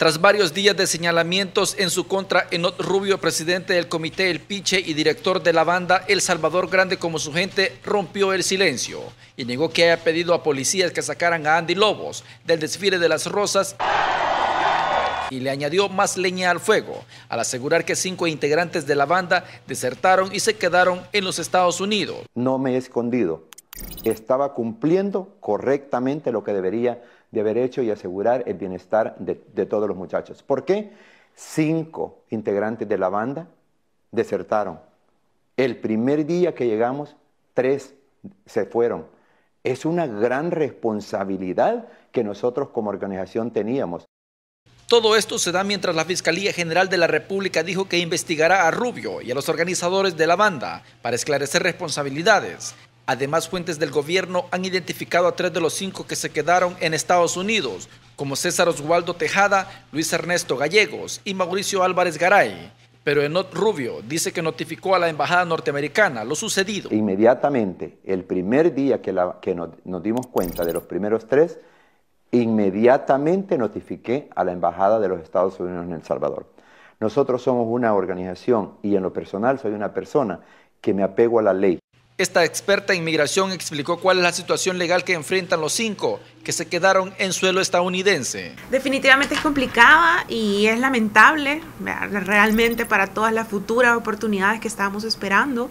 Tras varios días de señalamientos en su contra, Enot Rubio, presidente del Comité El Piche y director de la banda El Salvador Grande como su gente, rompió el silencio y negó que haya pedido a policías que sacaran a Andy Lobos del desfile de las Rosas y le añadió más leña al fuego, al asegurar que cinco integrantes de la banda desertaron y se quedaron en los Estados Unidos. No me he escondido. Estaba cumpliendo correctamente lo que debería de haber hecho y asegurar el bienestar de, todos los muchachos. ¿Por qué? Cinco integrantes de la banda desertaron. El primer día que llegamos, tres se fueron. Es una gran responsabilidad que nosotros como organización teníamos. Todo esto se da mientras la Fiscalía General de la República dijo que investigará a Rubio y a los organizadores de la banda para esclarecer responsabilidades. Además, fuentes del gobierno han identificado a tres de los cinco que se quedaron en Estados Unidos, como César Oswaldo Tejada, Luis Ernesto Gallegos y Mauricio Álvarez Garay. Pero Enot Rubio dice que notificó a la embajada norteamericana lo sucedido. E inmediatamente, el primer día que, nos dimos cuenta de los primeros tres, inmediatamente notifiqué a la embajada de los Estados Unidos en El Salvador. Nosotros somos una organización y en lo personal soy una persona que me apego a la ley esta experta en migración explicó cuál es la situación legal que enfrentan los cinco que se quedaron en suelo estadounidense. Definitivamente es complicada y es lamentable realmente para todas las futuras oportunidades que estábamos esperando.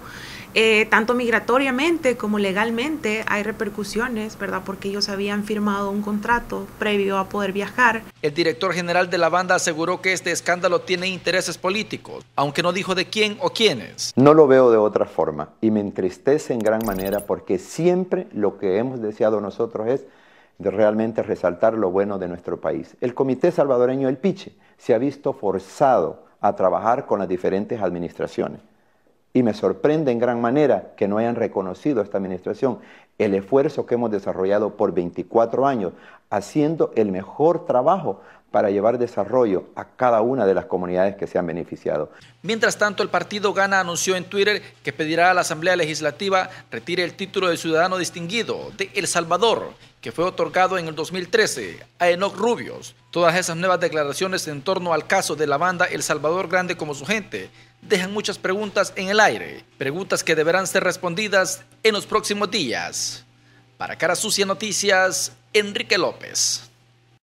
Eh, tanto migratoriamente como legalmente hay repercusiones, ¿verdad? Porque ellos habían firmado un contrato previo a poder viajar. El director general de la banda aseguró que este escándalo tiene intereses políticos, aunque no dijo de quién o quiénes. No lo veo de otra forma y me entristece en gran manera porque siempre lo que hemos deseado nosotros es de realmente resaltar lo bueno de nuestro país. El Comité Salvadoreño El Piche se ha visto forzado a trabajar con las diferentes administraciones. Y me sorprende en gran manera que no hayan reconocido a esta administración el esfuerzo que hemos desarrollado por 24 años haciendo el mejor trabajo para llevar desarrollo a cada una de las comunidades que se han beneficiado. Mientras tanto, el partido Gana anunció en Twitter que pedirá a la Asamblea Legislativa retire el título de ciudadano distinguido de El Salvador, que fue otorgado en el 2013 a Enoc Rubios. Todas esas nuevas declaraciones en torno al caso de la banda El Salvador Grande como su gente dejan muchas preguntas en el aire, preguntas que deberán ser respondidas en los próximos días. Para Cara Sucia Noticias, Enrique López.